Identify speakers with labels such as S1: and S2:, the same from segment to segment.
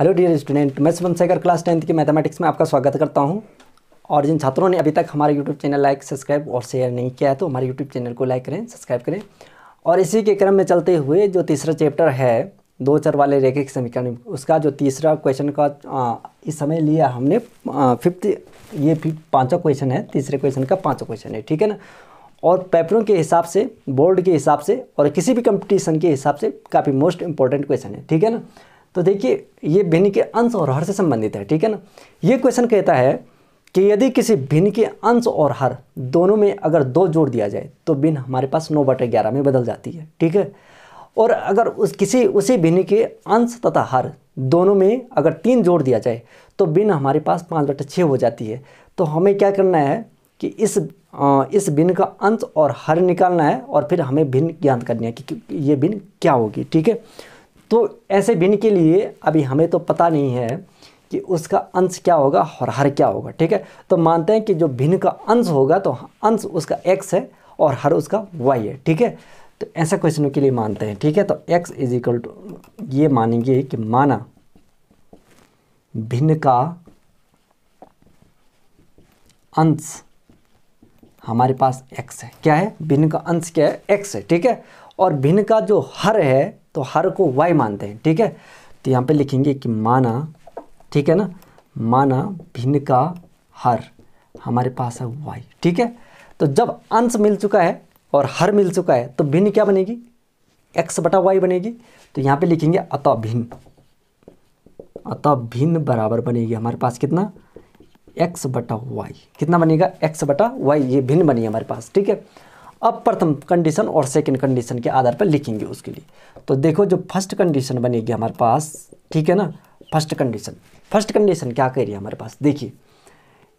S1: hello dear student मैं Shubham Shekhar class tenth की mathematics में आपका स्वागत करता हूं और जिन छात्रों ने अभी तक हमारे यूट्यूब चैनल लाइक सब्सक्राइब और शेयर नहीं किया है तो हमारे यूट्यूब चैनल को लाइक करें सब्सक्राइब करें और इसी के क्रम में चलते हुए जो तीसरा चैप्टर है दो चर वाले रेखिक समीकरण उसका जो तीसरा क्वेश्चन का इस समय लिया हमने फिफ्थ ये फिफ्थ पाँचों क्वेश्चन है तीसरे क्वेश्चन का पाँचों क्वेश्चन है ठीक है ना और पेपरों के हिसाब से बोर्ड के हिसाब से और किसी भी कंपटीशन के हिसाब से काफ़ी मोस्ट इंपॉर्टेंट क्वेश्चन है ठीक है ना तो देखिए ये भिन्न के अंश और हर से संबंधित है ठीक है ना ये क्वेश्चन कहता है कि यदि किसी भिन्न के अंश और हर दोनों में अगर दो जोड़ दिया जाए तो भिन्न हमारे पास नौ बटे ग्यारह में बदल जाती है ठीक है और अगर उस किसी उसी भिन्न के अंश तथा हर दोनों में अगर तीन जोड़ दिया जाए तो भिन्न हमारे पास पाँच बटे छः हो जाती है तो हमें क्या करना है कि इस आ, इस भिन्न का अंश और हर निकालना है और फिर हमें भिन्न ज्ञात करनी है कि, कि ये भिन्न क्या होगी ठीक है तो ऐसे बिन के लिए अभी हमें तो पता नहीं है कि उसका अंश क्या होगा और हर क्या होगा ठीक है तो मानते हैं कि जो भिन्न का अंश होगा तो अंश उसका एक्स है और हर उसका वाई है ठीक है तो ऐसा क्वेश्चन के लिए मानते हैं ठीक है तो x इज इक्वल टू ये मानेंगे कि माना भिन्न का अंश हमारे पास x है क्या है भिन्न का अंश क्या है x है ठीक है और भिन्न का जो हर है तो हर को वाई मानते हैं ठीक है तो यहाँ पे लिखेंगे कि माना ठीक है ना माना भिन्न का हर हमारे पास है वाई ठीक है तो जब अंश मिल चुका है और हर मिल चुका है तो भिन्न क्या बनेगी एक्स बटा वाई बनेगी तो यहाँ पे लिखेंगे अत भिन्न अत भिन्न बराबर बनेगी हमारे पास कितना एक्स बटा वाई कितना बनेगा एक्स बटा वाई ये भिन्न बनी हमारे पास ठीक है अब प्रथम कंडीशन और सेकंड कंडीशन के आधार पर लिखेंगे उसके लिए तो देखो जो फर्स्ट कंडीशन बनेगी हमारे पास ठीक है ना फर्स्ट कंडीशन फर्स्ट कंडीशन क्या कह रही है हमारे पास देखिए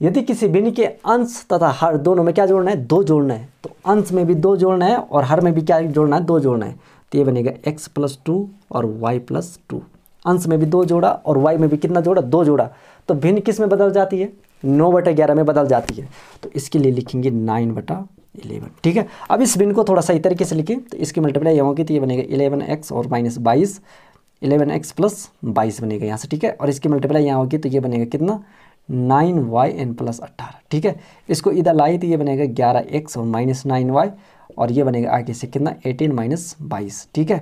S1: यदि किसी भिन्न के अंश तथा हर दोनों में क्या जोड़ना है दो जोड़ना है तो अंश में भी दो जोड़ना है और हर में भी क्या जोड़ना है दो जोड़ना है तो ये बनेगा एक्स प्लस टू और वाई प्लस टू अंश में भी दो जोड़ा और वाई में भी कितना जोड़ा दो जोड़ा तो भिन्न किस में बदल जाती है नौ बटा ग्यारह में बदल जाती है तो इसके लिए लिखेंगे नाइन बटा इलेवन ठीक है अब इस बिन को थोड़ा सा इस तरीके से लिखें तो इसकी मल्टीप्लाई यहाँ होगी तो ये बनेगा इलेवन एक्स और माइनस बाईस इलेवन एक्स प्लस बाईस बनेगा यहाँ से ठीक है और इसकी मल्टीप्लाई यहाँ होगी तो ये बनेगा कितना नाइन वाई एन प्लस अट्ठारह ठीक है इसको इधर लाए तो ये बनेगा ग्यारह एक्स और माइनस नाइन वाई और ये बनेगा आगे से कितना एटीन माइनस बाईस ठीक है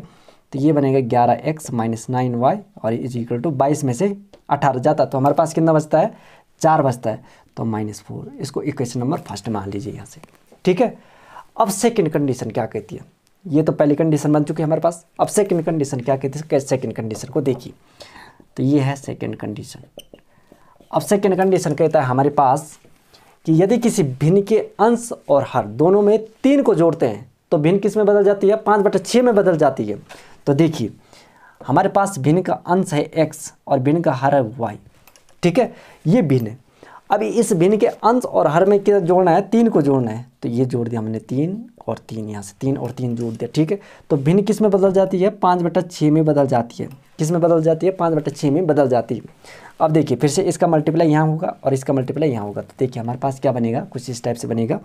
S1: तो ये बनेगा ग्यारह एक्स माइनस नाइन वाई और इज इक्वल टू बाईस में से अठारह जाता तो हमारे पास कितना बचता है चार बचता है तो माइनस फोर इसको इक्वेशन नंबर फर्स्ट मान लीजिए यहाँ से ठीक है अब सेकंड कंडीशन क्या कहती है ये तो पहली कंडीशन बन चुकी है हमारे पास अब सेकंड कंडीशन क्या कहती है सेकंड कंडीशन को देखिए तो ये है सेकेंड कंडीशन अब सेकेंड कंडीशन कहता है हमारे पास कि यदि किसी भिन्न के अंश और हर दोनों में तीन को जोड़ते हैं तो भिन्न किस में बदल जाती है पाँच बटा छः में बदल जाती है तो देखिए हमारे पास भिन्न का अंश है एक्स और भिन्न का हर है वाई ठीक है ये भिन्न है अभी इस भिन्न के अंश और हर में क्या जोड़ना है तीन को जोड़ना है तो ये जोड़ दिया हमने तीन और तीन यहाँ से तीन और तीन जोड़ दिया ठीक है तो भिन्न किस में बदल जाती है पाँच बटा छः में बदल जाती है किस में बदल जाती है पाँच बटा छः में बदल जाती है अब देखिए फिर से इसका मल्टीप्लाई यहाँ होगा और इसका मल्टीप्लाई यहाँ होगा तो देखिए हमारे पास क्या बनेगा कुछ इस टाइप से बनेगा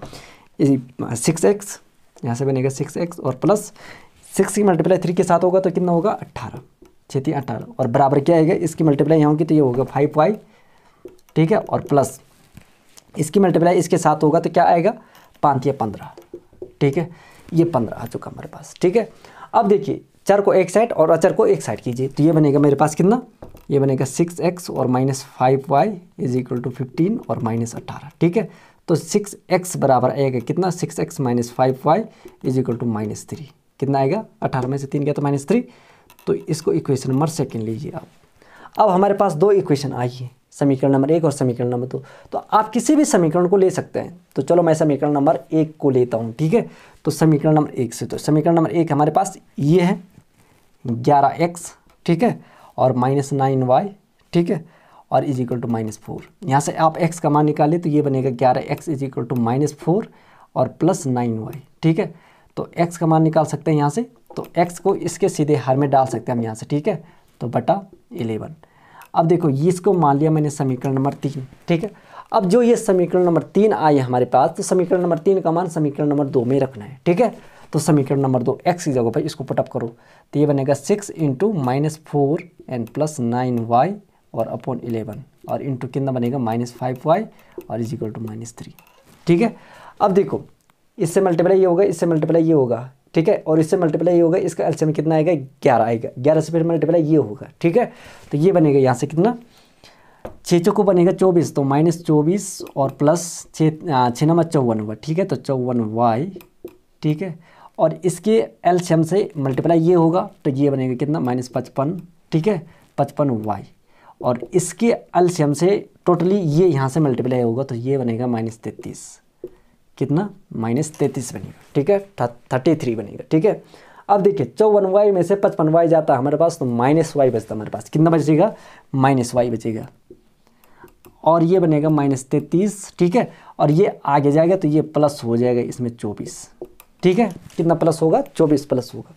S1: सिक्स एक्स यहाँ से बनेगा सिक्स एक्स और प्लस सिक्स की मल्टीप्लाई थ्री के साथ होगा तो कितना होगा अट्ठारह छः तीन अट्ठारह और बराबर क्या आएगा इसकी मल्टीप्लाई यहाँ होगी तो ये होगा फाइव वाई ठीक है और प्लस इसकी मल्टीप्लाई इसके साथ होगा तो क्या आएगा पाँच या पंद्रह ठीक है ये पंद्रह आ चुका हमारे पास ठीक है अब देखिए चर को एक साइड और अचर को एक साइड कीजिए तो ये बनेगा मेरे पास कितना ये बनेगा सिक्स एक्स और minus five Y is equal to fifteen और माइनस अट्ठारह ठीक है तो सिक्स एक्स बराबर आएगा कितना six X minus five Y is equal to minus three कितना आएगा अठारह में से तीन गया तो माइनस थ्री तो इसको इक्वेशन नंबर सेकेंड लीजिए आप अब हमारे पास दो इक्वेशन आई है समीकरण नंबर एक और समीकरण नंबर दो तो आप किसी भी समीकरण को ले सकते हैं तो चलो मैं समीकरण नंबर एक को लेता हूँ ठीक है तो समीकरण नंबर एक से तो समीकरण नंबर एक हमारे पास ये है ग्यारह एक्स ठीक है और माइनस नाइन वाई ठीक है और is equal to minus four यहाँ से आप एक्स का मान निकालें तो ये बनेगा ग्यारह X is equal to minus four और प्लस नाइन वाई ठीक है तो एक्स का मान निकाल सकते हैं यहाँ से तो एक्स को इसके सीधे हर में डाल सकते हैं हम यहाँ से ठीक है तो बटा इलेवन अब देखो ये इसको मान लिया मैंने समीकरण नंबर तीन ठीक है अब जो ये समीकरण नंबर तीन आए हमारे पास तो समीकरण नंबर तीन का मान समीकरण नंबर दो में रखना है ठीक है तो समीकरण नंबर दो एक्स की जगह पर इसको पुटअप करो तो ये बनेगा six into minus four and plus nine Y और अपॉन इलेवन और इंटू कितना बनेगा माइनस फाइव वाई और is equal to minus three ठीक है अब देखो इससे मल्टीप्लाई ये होगा इससे मल्टीप्लाई ये होगा ठीक है और इससे मल्टीप्लाई ये होगा इसका एल्सियम कितना आएगा ग्यारह आएगा ग्यारह से फिर मल्टीप्लाई ये होगा ठीक है तो ये बनेगा यहाँ से कितना छः चौको बनेगा चौबीस तो माइनस चौबीस और प्लस छः छः नंबर चौवन हुआ ठीक है तो चौवन वाई ठीक है और इसके एल्शियम से मल्टीप्लाई ये होगा तो ये बनेगा कितना माइनस पचपन ठीक है पचपन वाई और इसके एल्शियम से टोटली ये यहाँ से मल्टीप्लाई होगा तो ये बनेगा माइनस तैतीस कितना माइनस तैंतीस बनेगा ठीक है थर्टी थ्री बनेगा ठीक है अब देखिए चौवन वाई में से पचपन वाई जाता है हमारे पास तो माइनस वाई बचता हमारे पास कितना बचेगा माइनस वाई बचेगा और ये बनेगा माइनस तैतीस ठीक है और ये आगे जाएगा तो ये प्लस हो जाएगा इसमें चौबीस ठीक है कितना प्लस होगा चौबीस प्लस होगा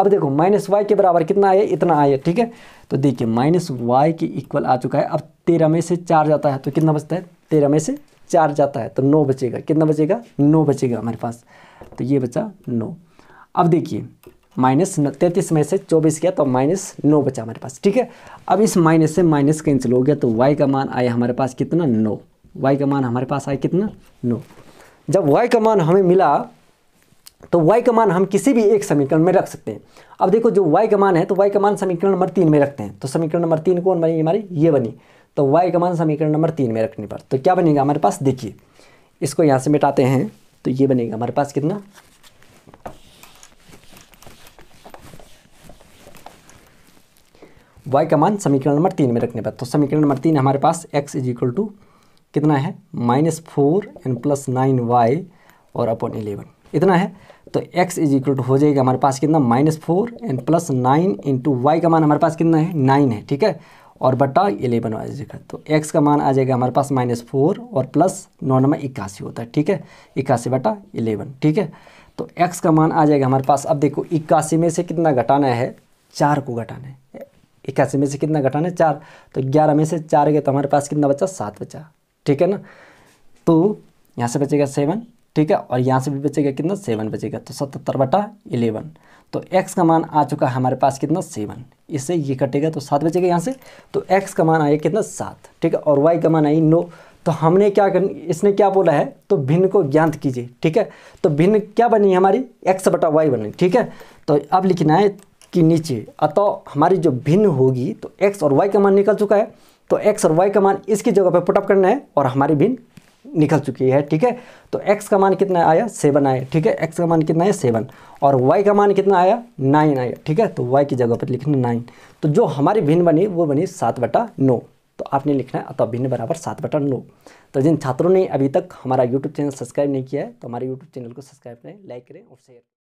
S1: अब देखो माइनस वाई के बराबर कितना आया इतना आया ठीक है तो देखिए माइनस वाई के इक्वल आ चुका है अब तेरह में से चार जाता है तो कितना बचता है तेरह में से चार जाता है तो नौ बचेगा कितना बचेगा नौ बचेगा हमारे पास तो ये बचा नौ अब देखिए माइनस तैंतीस में से चौबीस गया तो माइनस नौ बचा हमारे पास ठीक है अब इस माइनस से माइनस कैंसिल हो गया तो वाई का मान आया हमारे पास कितना नौ वाई का मान हमारे पास आया कितना नौ जब वाई का मान हमें मिला तो वाई का मान हम किसी भी एक समीकरण में रख सकते हैं अब देखो जो वाई का मान है तो वाई का मान समीकरण नंबर तीन में रखते हैं तो समीकरण नंबर तीन कौन बनी हमारी ये बनी तो वाई का मान समीकरण नंबर तीन में रखने पर तो क्या बनेगा हमारे पास देखिए इसको यहाँ से मिटाते हैं तो ये बनेगा हमारे पास कितना वाई का मान समीकरण नंबर तीन में रखने पर तो समीकरण नंबर तीन हमारे पास एक्स इज इक्वल टू कितना है minus four and plus nine Y और अपॉन इलेवन इतना है तो x इज इक्वल टू हो जाएगा हमारे पास कितना minus four and plus nine into Y का मान हमारे पास कितना है नाइन है ठीक है और बटा इलेवन आ जाएगा तो एक्स का मान आ जाएगा हमारे पास माइनस फोर और प्लस नौ नंबर इक्यासी होता है ठीक है इक्यासी बटा इलेवन ठीक है तो एक्स का मान आ जाएगा हमारे पास अब देखो इक्यासी में से कितना घटाना है चार को घटाना है इक्यासी में से कितना घटाना है चार तो ग्यारह में से चार गए तो हमारे पास कितना बचा सात बचा ठीक है ना तो यहाँ से बचेगा सेवन ठीक है और यहाँ से भी बचेगा कितना सेवन बचेगा तो सतहत्तर बटा इलेवन तो एक्स का मान आ चुका है हमारे पास कितना सेवन इससे ये कटेगा तो सात बचेगा यहाँ से तो एक्स का मान आया कितना सात ठीक है और वाई का मान आई नो तो हमने क्या कर इसने क्या बोला है तो भिन्न को ज्ञात कीजिए ठीक है तो भिन्न क्या बनी हमारी एक्स बटा वाई बनी ठीक है तो अब लिखना है कि नीचे अतः हमारी जो भिन्न होगी तो एक्स और वाई का मान निकल चुका है तो एक्स और वाई का मान इसकी जगह पर पुटअप करना है और हमारी भिन्न निकल चुकी है ठीक है तो x का मान कितना आया सेवन आया ठीक है x का मान कितना आया सेवन और y का मान कितना आया नाइन आया ठीक है तो y की जगह पर लिखना नाइन तो जो हमारी भिन्न बनी वो बनी सात बटा नौ तो आपने लिखना है अतः भिन्न बराबर सात बटा नौ तो जिन छात्रों ने अभी तक हमारा यूट्यूब चैनल सब्सक्राइब नहीं किया है तो हमारे यूट्यूब चैनल को सब्सक्राइब करें लाइक करें और शेयर